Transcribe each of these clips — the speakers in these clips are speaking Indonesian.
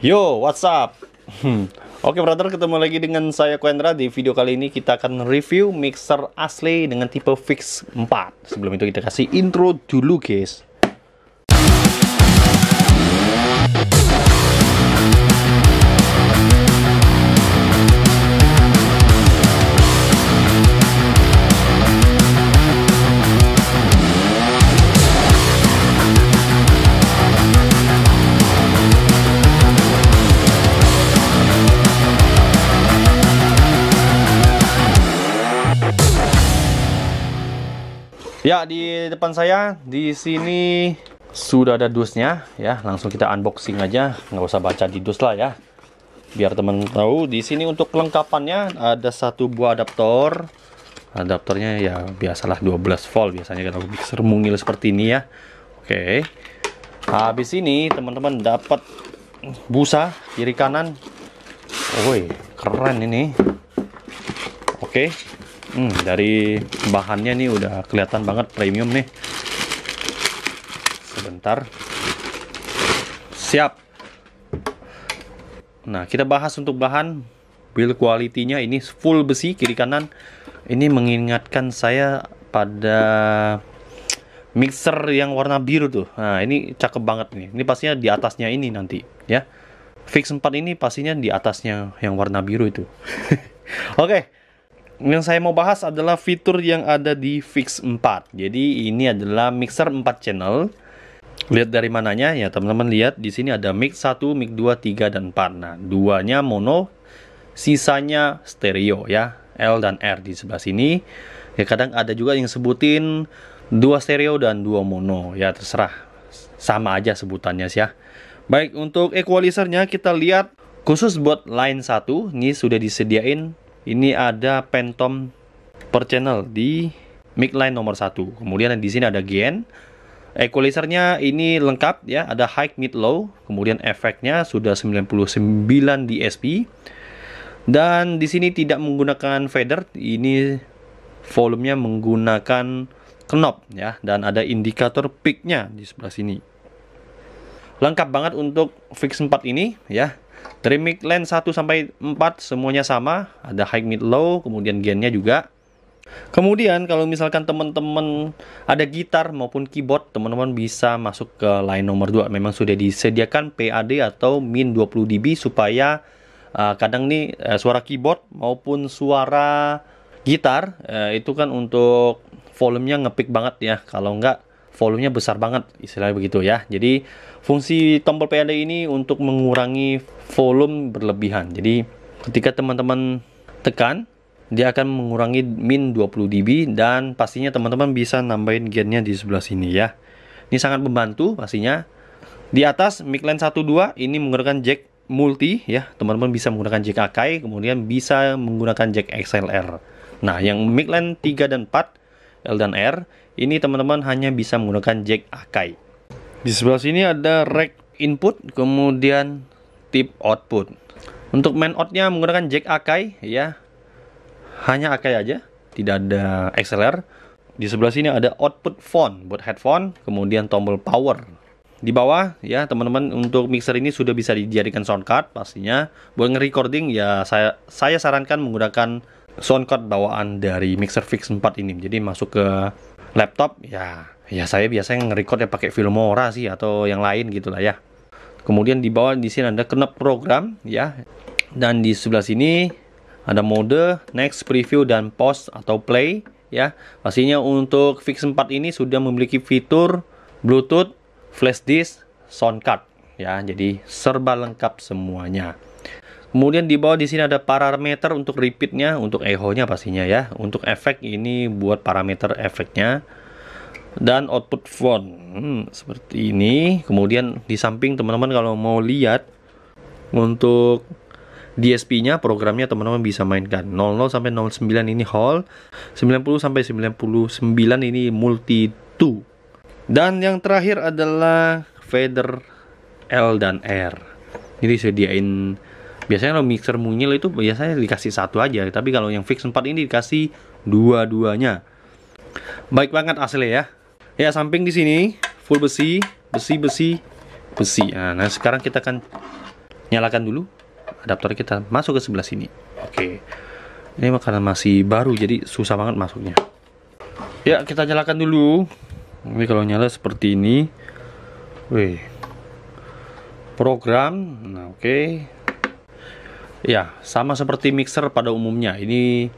Yo, what's up? Hmm. Oke okay, brother, ketemu lagi dengan saya Kuendra Di video kali ini kita akan review mixer asli dengan tipe fix 4 Sebelum itu kita kasih intro dulu guys Ya, di depan saya di sini sudah ada dusnya ya. Langsung kita unboxing aja, nggak usah baca di dus lah ya. Biar teman tahu di sini untuk kelengkapannya ada satu buah adaptor. Adaptornya ya biasalah 12 volt biasanya kalau mixer mungil seperti ini ya. Oke. Habis ini teman-teman dapat busa kiri kanan. Woi, keren ini. Oke. Hmm, dari bahannya nih udah kelihatan banget premium nih. Sebentar. Siap. Nah, kita bahas untuk bahan build quality-nya ini full besi kiri kanan. Ini mengingatkan saya pada mixer yang warna biru tuh. Nah, ini cakep banget nih. Ini pastinya di atasnya ini nanti, ya. Fix 4 ini pastinya di atasnya yang warna biru itu. Oke. okay yang saya mau bahas adalah fitur yang ada di Fix 4. Jadi ini adalah mixer 4 channel. Lihat dari mananya ya teman-teman lihat di sini ada mix 1, mix 2, 3 dan 4. Nah, duanya mono, sisanya stereo ya. L dan R di sebelah sini. Ya kadang ada juga yang sebutin dua stereo dan dua mono ya terserah. Sama aja sebutannya sih ya. Baik, untuk equalizernya kita lihat khusus buat line 1 ini sudah disediain ini ada Pentom per channel di mic line nomor satu. kemudian di sini ada gain Equalizernya ini lengkap ya, ada high, mid, low, kemudian efeknya sudah 99 DSP. Dan di sini tidak menggunakan fader, ini volumenya menggunakan knob ya dan ada indikator peaknya di sebelah sini. Lengkap banget untuk fix 4 ini ya. Trimic lens 1 sampai 4 semuanya sama, ada high mid low, kemudian gainnya juga. Kemudian kalau misalkan teman-teman ada gitar maupun keyboard, teman-teman bisa masuk ke line nomor 2. Memang sudah disediakan PAD atau min 20 dB supaya uh, kadang nih uh, suara keyboard maupun suara gitar uh, itu kan untuk volumenya ngepick banget ya. Kalau enggak volumenya besar banget istilahnya begitu ya jadi fungsi tombol PLD ini untuk mengurangi volume berlebihan jadi ketika teman-teman tekan dia akan mengurangi min 20 dB dan pastinya teman-teman bisa nambahin gainnya di sebelah sini ya ini sangat membantu pastinya di atas mic line 12 ini menggunakan jack multi ya teman-teman bisa menggunakan jack Akai kemudian bisa menggunakan jack XLR nah yang mic line 3 dan 4 L dan R ini teman-teman hanya bisa menggunakan jack Akai. Di sebelah sini ada rack input, kemudian tip output. Untuk main outnya menggunakan jack Akai ya. Hanya Akai aja, tidak ada XLR. Di sebelah sini ada output phone buat headphone, kemudian tombol power di bawah ya teman-teman untuk mixer ini sudah bisa dijadikan sound card pastinya buat nge-recording ya saya saya sarankan menggunakan sound card bawaan dari mixer fix 4 ini jadi masuk ke laptop ya ya saya biasanya nge-record ya pakai Filmora sih atau yang lain gitulah ya. Kemudian di bawah di sini ada knop program ya. Dan di sebelah sini ada mode next preview dan pause atau play ya. Pastinya untuk Fix 4 ini sudah memiliki fitur Bluetooth, flash disk, sound card ya. Jadi serba lengkap semuanya. Kemudian di bawah di sini ada parameter untuk repeatnya, untuk echo-nya pastinya ya. Untuk efek ini buat parameter efeknya dan output font hmm, seperti ini. Kemudian di samping teman-teman kalau mau lihat untuk DSP-nya programnya teman-teman bisa mainkan 00 sampai 09 ini hall 90 sampai 99 ini multi 2 dan yang terakhir adalah fader L dan R Ini sediain biasanya kalau mixer mungil itu biasanya dikasih satu aja tapi kalau yang fix 4 ini dikasih dua-duanya baik banget asli ya ya samping di sini full besi besi besi besi nah, nah, sekarang kita akan nyalakan dulu adaptor kita masuk ke sebelah sini oke ini makanan masih baru jadi susah banget masuknya ya kita nyalakan dulu ini kalau nyala seperti ini wih program nah oke okay. Ya, sama seperti mixer pada umumnya. Ini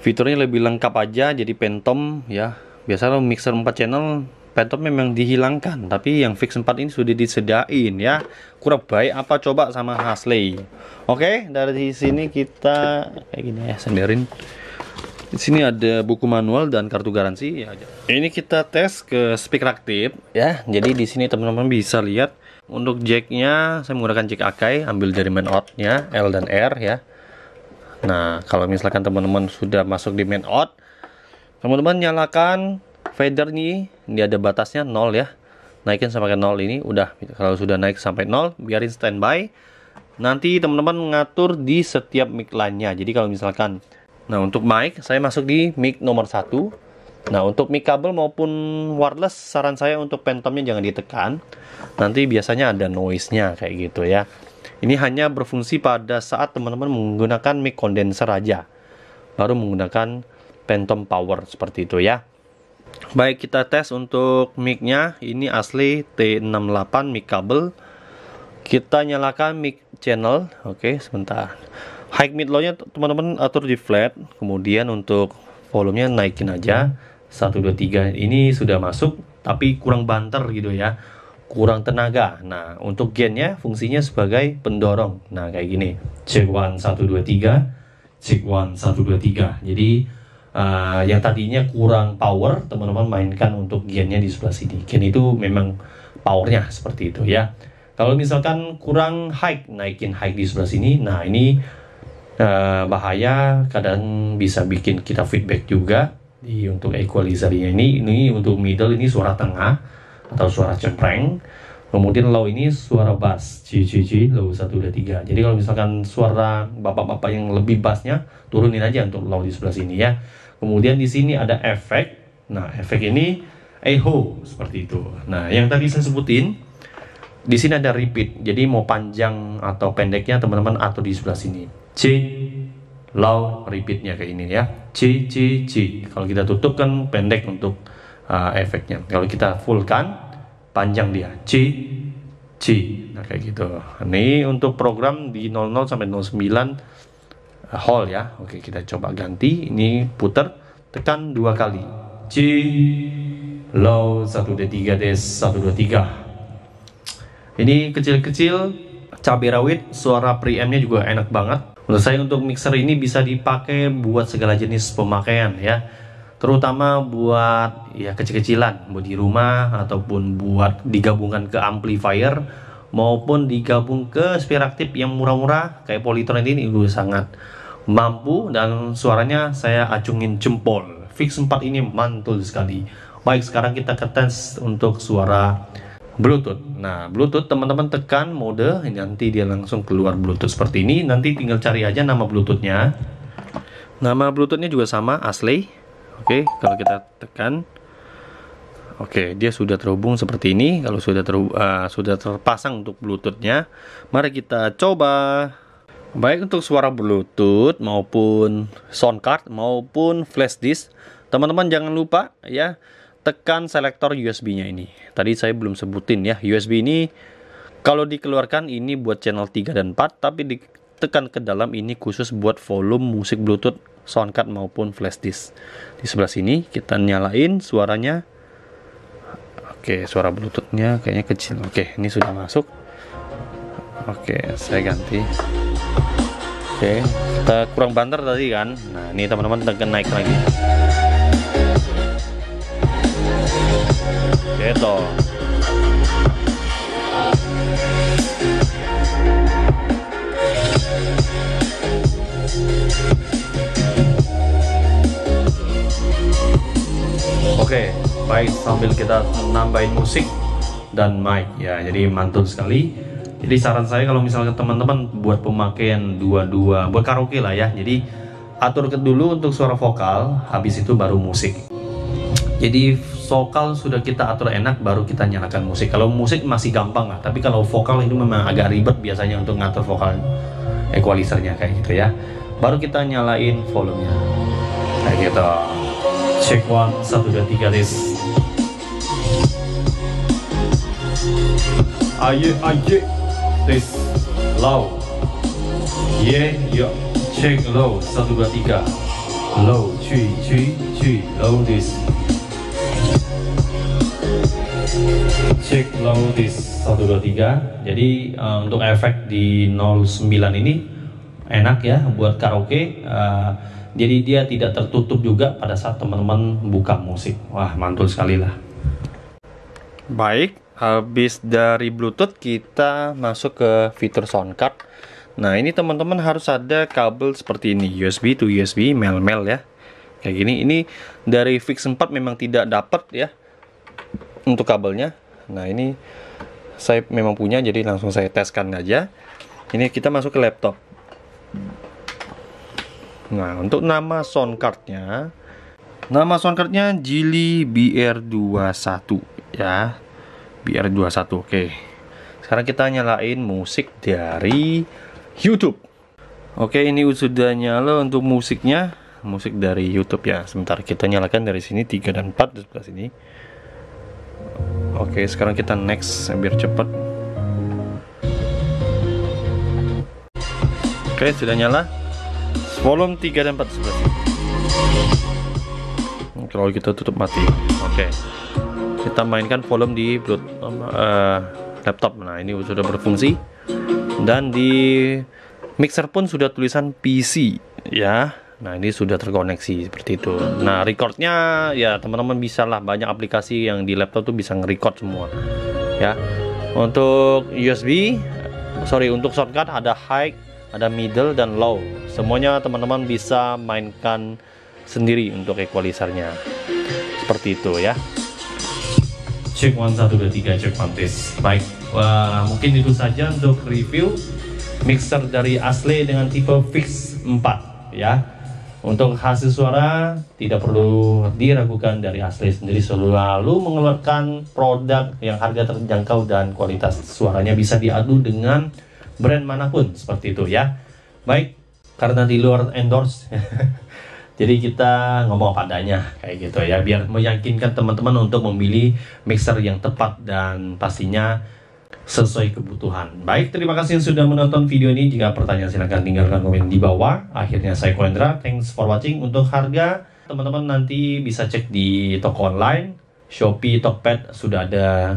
fiturnya lebih lengkap aja jadi Phantom ya. Biasanya mixer 4 channel Phantom memang dihilangkan, tapi yang fix 4 ini sudah disediain ya. Kurang baik apa coba sama Hasley. Oke, dari sini kita kayak gini ya senderin. Di sini ada buku manual dan kartu garansi ya. Ini kita tes ke speaker aktif ya. Jadi di sini teman-teman bisa lihat untuk jacknya saya menggunakan jack Akai, ambil dari main outnya L dan R ya. Nah, kalau misalkan teman-teman sudah masuk di main out, teman-teman nyalakan fader nih, ini ada batasnya 0 ya. Naikin sampai ke 0 ini udah kalau sudah naik sampai 0 biarin standby. Nanti teman-teman ngatur di setiap mic lainnya. Jadi kalau misalkan nah untuk mic saya masuk di mic nomor satu. Nah, untuk mic kabel maupun wireless, saran saya untuk pentomnya jangan ditekan. Nanti biasanya ada noise-nya kayak gitu ya. Ini hanya berfungsi pada saat teman-teman menggunakan mic condenser aja. Baru menggunakan pentom power seperti itu ya. Baik, kita tes untuk mic-nya. Ini asli T68 mic kabel. Kita nyalakan mic channel. Oke, sebentar. High mid low-nya teman-teman atur di flat. Kemudian untuk volumenya naikin aja. Hmm 1, 2, 3 ini sudah masuk tapi kurang banter gitu ya kurang tenaga. Nah, untuk gennya fungsinya sebagai pendorong. Nah, kayak gini. Check 1 1 2 3, check 1 1 2 3. Jadi uh, yang tadinya kurang power, teman-teman mainkan untuk gennya di sebelah sini. Gen itu memang powernya seperti itu ya. Kalau misalkan kurang high, naikin high di sebelah sini. Nah, ini uh, bahaya kadang bisa bikin kita feedback juga di untuk equalizernya ini ini untuk middle ini suara tengah atau suara cempreng kemudian low ini suara bass c c c low satu dua tiga jadi kalau misalkan suara bapak-bapak yang lebih bassnya turunin aja untuk low di sebelah sini ya kemudian di sini ada efek nah efek ini echo seperti itu nah yang tadi saya sebutin di sini ada repeat jadi mau panjang atau pendeknya teman-teman atau di sebelah sini C low repeatnya kayak ini ya C C C kalau kita tutup kan pendek untuk uh, efeknya kalau kita full kan panjang dia C C nah kayak gitu ini untuk program di 00 sampai 09 uh, hall ya oke kita coba ganti ini putar tekan dua kali C low 1 D3 D 1 2 3 ini kecil-kecil cabai rawit suara preampnya juga enak banget Menurut saya untuk mixer ini bisa dipakai buat segala jenis pemakaian ya. Terutama buat ya kecil-kecilan, buat di rumah ataupun buat digabungkan ke amplifier maupun digabung ke speaker aktif yang murah-murah kayak Polytron ini itu sangat mampu dan suaranya saya acungin jempol. Fix 4 ini mantul sekali. Baik, sekarang kita ke tes untuk suara Bluetooth. Nah, Bluetooth teman-teman tekan mode, nanti dia langsung keluar Bluetooth seperti ini. Nanti tinggal cari aja nama Bluetoothnya. Nama Bluetoothnya juga sama, Asli. Oke, kalau kita tekan, oke, dia sudah terhubung seperti ini. Kalau sudah ter, uh, eh, sudah terpasang untuk Bluetoothnya, mari kita coba. Baik untuk suara Bluetooth maupun sound card maupun flash disk, teman-teman jangan lupa ya tekan selektor USB-nya ini. Tadi saya belum sebutin ya, USB ini kalau dikeluarkan ini buat channel 3 dan 4, tapi ditekan ke dalam ini khusus buat volume musik Bluetooth, soundcard maupun flash disk. Di sebelah sini kita nyalain suaranya. Oke, suara Bluetooth-nya kayaknya kecil. Oke, ini sudah masuk. Oke, saya ganti. Oke, kita kurang banter tadi kan. Nah, ini teman-teman tekan naik lagi. gitu Oke, baik sambil kita nambahin musik dan mic ya. Jadi mantul sekali. Jadi saran saya kalau misalnya teman-teman buat pemakaian dua-dua buat karaoke lah ya. Jadi atur dulu untuk suara vokal, habis itu baru musik. Jadi vokal sudah kita atur enak baru kita nyalakan musik kalau musik masih gampang lah tapi kalau vokal itu memang agak ribet biasanya untuk ngatur vokal equalizernya kayak gitu ya baru kita nyalain volumenya kayak gitu check one satu dua tiga this. aye aye this low ye yeah, yo check low satu dua tiga low cuy cuy cuy low this Cek Laudis 123 Jadi uh, untuk efek di 09 ini enak ya buat karaoke uh, Jadi dia tidak tertutup juga pada saat teman-teman buka musik Wah mantul sekali lah Baik, habis dari Bluetooth kita masuk ke fitur sound card Nah ini teman-teman harus ada kabel seperti ini USB to USB mel-mel ya Kayak gini, ini dari Fix 4 memang tidak dapat ya untuk kabelnya nah ini saya memang punya jadi langsung saya teskan aja ini kita masuk ke laptop nah untuk nama sound cardnya nama sound cardnya Jili BR21 ya BR21 oke sekarang kita nyalain musik dari YouTube oke ini sudah nyala untuk musiknya musik dari YouTube ya sebentar kita nyalakan dari sini 3 dan 4 di sebelah sini oke okay, sekarang kita next biar cepet. oke okay, sudah nyala volume 3 dan 4 sudah. Hmm, kalau kita gitu tutup mati oke okay. kita mainkan volume di uh, laptop nah ini sudah berfungsi dan di mixer pun sudah tulisan PC ya Nah ini sudah terkoneksi seperti itu. Nah recordnya ya teman-teman bisa lah banyak aplikasi yang di laptop tuh bisa nge-record semua. Ya untuk USB, sorry untuk shortcut ada high, ada middle dan low. Semuanya teman-teman bisa mainkan sendiri untuk equalizernya. Seperti itu ya. check one satu dua tiga check one test. Baik, Wah, mungkin itu saja untuk review mixer dari asli dengan tipe fix 4 ya. Untuk hasil suara tidak perlu diragukan dari asli sendiri selalu mengeluarkan produk yang harga terjangkau dan kualitas suaranya bisa diadu dengan brand manapun seperti itu ya. Baik, karena di luar endorse. Jadi kita ngomong apa adanya kayak gitu ya biar meyakinkan teman-teman untuk memilih mixer yang tepat dan pastinya sesuai kebutuhan. Baik, terima kasih yang sudah menonton video ini. Jika pertanyaan silahkan tinggalkan komen di bawah. Akhirnya saya Koendra, thanks for watching. Untuk harga, teman-teman nanti bisa cek di toko online. Shopee, Tokped sudah ada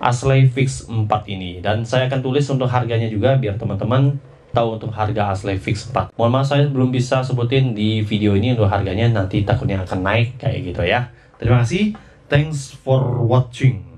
Asley Fix 4 ini. Dan saya akan tulis untuk harganya juga biar teman-teman tahu untuk harga Asley Fix 4. Mohon maaf saya belum bisa sebutin di video ini untuk harganya nanti takutnya akan naik kayak gitu ya. Terima kasih. Thanks for watching.